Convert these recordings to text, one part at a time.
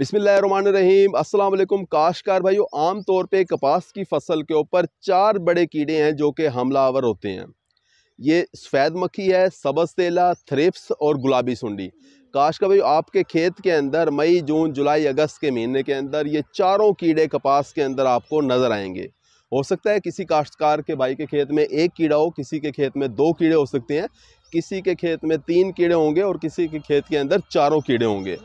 बिसमीम अल्लाम काश्कार भाइयों आम तौर पे कपास की फसल के ऊपर चार बड़े कीड़े हैं जो कि हमलावर होते हैं ये सफ़ेद मक्खी है सबज तेला थ्रिप्स और गुलाबी सुंडी काश का भाई आपके खेत के अंदर मई जून जुलाई अगस्त के महीने के अंदर ये चारों कीड़े कपास के अंदर आपको नज़र आएंगे हो सकता है किसी काश्तकार के भाई के खेत में एक कीड़ा हो किसी के खेत में दो कीड़े हो सकते हैं किसी के खेत में तीन कीड़े होंगे और किसी के खेत के अंदर चारों कीड़े होंगे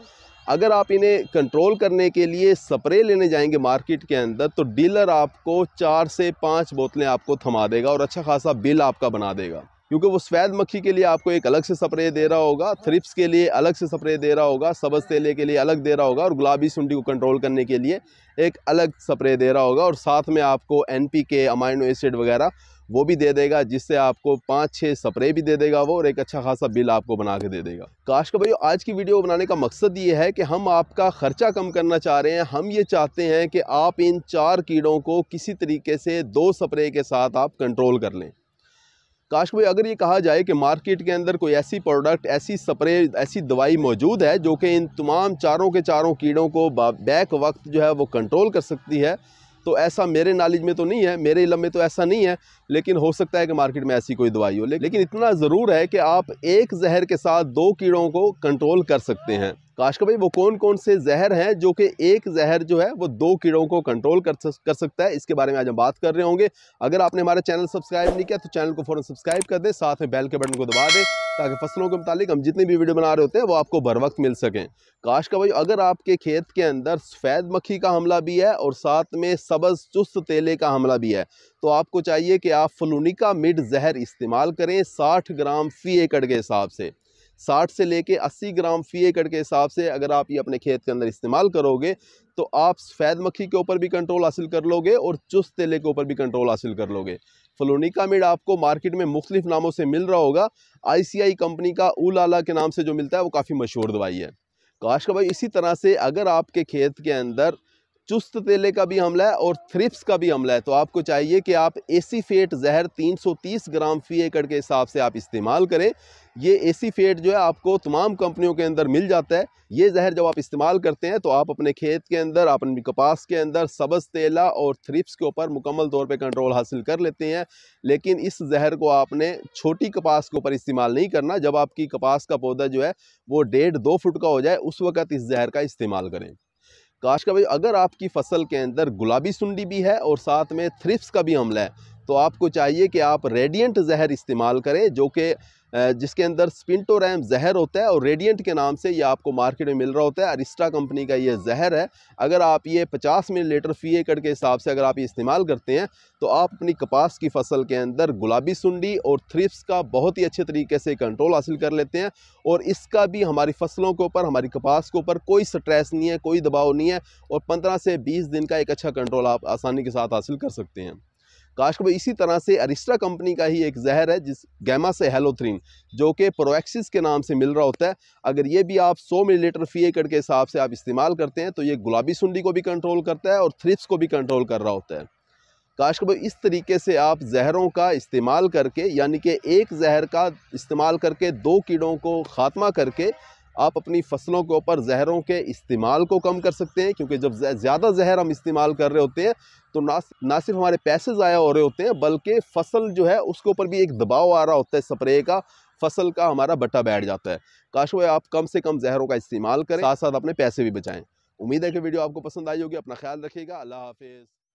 अगर आप इन्हें कंट्रोल करने के लिए स्प्रे लेने जाएंगे मार्केट के अंदर तो डीलर आपको चार से पाँच बोतलें आपको थमा देगा और अच्छा खासा बिल आपका बना देगा क्योंकि वो स्वैद मक्खी के लिए आपको एक अलग से स्प्रे दे रहा होगा थ्रिप्स के लिए अलग से स्प्रे दे रहा होगा सबज तेले के लिए अलग दे रहा होगा और गुलाबी सुंडी को कंट्रोल करने के लिए एक अलग स्प्रे दे रहा होगा और साथ में आपको N P K amino acid वगैरह वो भी दे देगा जिससे आपको पाँच छः स्प्रे भी दे देगा वो और एक अच्छा खासा बिल आपको बना के दे देगा काश का भाई आज की वीडियो बनाने का मकसद ये है कि हम आपका ख़र्चा कम करना चाह रहे हैं हम ये चाहते हैं कि आप इन चार कीड़ों को किसी तरीके से दो स्प्रे के साथ आप कंट्रोल कर लें काश भाई अगर ये कहा जाए कि मार्केट के अंदर कोई ऐसी प्रोडक्ट ऐसी स्प्रे ऐसी दवाई मौजूद है जो कि इन तमाम चारों के चारों कीड़ों को बैक वक्त जो है वो कंट्रोल कर सकती है तो ऐसा मेरे नॉलेज में तो नहीं है मेरे इलम में तो ऐसा नहीं है लेकिन हो सकता है कि मार्केट में ऐसी कोई दवाई हो लेकिन इतना ज़रूर है कि आप एक जहर के साथ दो कीड़ों को कंट्रोल कर सकते हैं काशका भाई वो कौन कौन से जहर हैं जो कि एक जहर जो है वो दो कीड़ों को कंट्रोल कर कर सकता है इसके बारे में आज हम बात कर रहे होंगे अगर आपने हमारा चैनल सब्सक्राइब नहीं किया तो चैनल को फ़ौरन सब्सक्राइब कर दें साथ में बेल के बटन को दबा दें ताकि फसलों के मुतालिक हम जितनी भी वीडियो बना रहे होते हैं वो आपको बर वक्त मिल सकें काशका भाई अगर आपके खेत के अंदर सफ़ेद मक्खी का हमला भी है और साथ में सबज चुस्त तेले का हमला भी है तो आपको चाहिए कि आप फलूनिका मिड जहर इस्तेमाल करें साठ ग्राम फी एकड़ के हिसाब से साठ से लेके अस्सी ग्राम फ़ी एकड़ के हिसाब से अगर आप ये अपने खेत के अंदर इस्तेमाल करोगे तो आप सफ़ेद मक्खी के ऊपर भी कंट्रोल हासिल कर लोगे और चुस्त तेले के ऊपर भी कंट्रोल हासिल कर लोगे मेड आपको मार्केट में मुख्तलिफ नामों से मिल रहा होगा आईसीआई कंपनी का उलाला के नाम से जो मिलता है वो काफ़ी मशहूर दवाई है काश का भाई इसी तरह से अगर आपके खेत के अंदर चुस्त तेले का भी हमला है और थ्रिप्स का भी हमला है तो आपको चाहिए कि आप एसी जहर 330 ग्राम फ़ी एकड़ के हिसाब से आप इस्तेमाल करें ये एसी जो है आपको तमाम कंपनियों के अंदर मिल जाता है ये जहर जब आप इस्तेमाल करते हैं तो आप अपने खेत के अंदर अपने कपास के अंदर सब्ज़ तेला और थ्रिप्स के ऊपर मुकम्मल तौर पर कंट्रोल हासिल कर लेते हैं लेकिन इस जहर को आपने छोटी कपास के ऊपर इस्तेमाल नहीं करना जब आपकी कपास का पौधा जो है वो डेढ़ दो फुट का हो जाए उस वक्त इस जहर का इस्तेमाल करें काश का भाई अगर आपकी फसल के अंदर गुलाबी सुंडी भी है और साथ में थ्रिप्स का भी हमला है तो आपको चाहिए कि आप रेडियंट जहर इस्तेमाल करें जो कि जिसके अंदर स्पिंटोरैम जहर होता है और रेडियंट के नाम से ये आपको मार्केट में मिल रहा होता है अरिस्टा कंपनी का ये जहर है अगर आप ये 50 मिली लीटर फ़ी एकड़ के हिसाब से अगर आप ये इस्तेमाल करते हैं तो आप अपनी कपास की फसल के अंदर गुलाबी सुंडी और थ्रिप्स का बहुत ही अच्छे तरीके से कंट्रोल हासिल कर लेते हैं और इसका भी हमारी फसलों के ऊपर हमारी कपास के ऊपर कोई स्ट्रेस नहीं है कोई दबाव नहीं है और पंद्रह से बीस दिन का एक अच्छा कंट्रोल आप आसानी के साथ हासिल कर सकते हैं काश में इसी तरह से अरिस्ट्रा कंपनी का ही एक जहर है जिस गैमा से हेलोथ्रीन जो कि प्रोएक्सिस के नाम से मिल रहा होता है अगर ये भी आप 100 मिलीलीटर फ़ी एकड़ के हिसाब से आप इस्तेमाल करते हैं तो ये गुलाबी सुंडी को भी कंट्रोल करता है और थ्रिप्स को भी कंट्रोल कर रहा होता है काश कभी इस तरीके से आप जहरों का इस्तेमाल करके यानी कि एक जहर का इस्तेमाल करके दो कीड़ों को ख़ात्मा करके आप अपनी फसलों के ऊपर जहरों के इस्तेमाल को कम कर सकते हैं क्योंकि जब ज़्यादा जहर हम इस्तेमाल कर रहे होते हैं तो ना ना सिर्फ हमारे पैसे ज़ाया हो रहे होते हैं बल्कि फसल जो है उसके ऊपर भी एक दबाव आ रहा होता है स्प्रे का फसल का हमारा बट्टा बैठ जाता है काश वो आप कम से कम जहरों का इस्तेमाल करें साथ साथ अपने पैसे भी बचाएँ उम्मीद है कि वीडियो आपको पसंद आई होगी अपना ख्याल रखिएगा अल्लाह हाफिज़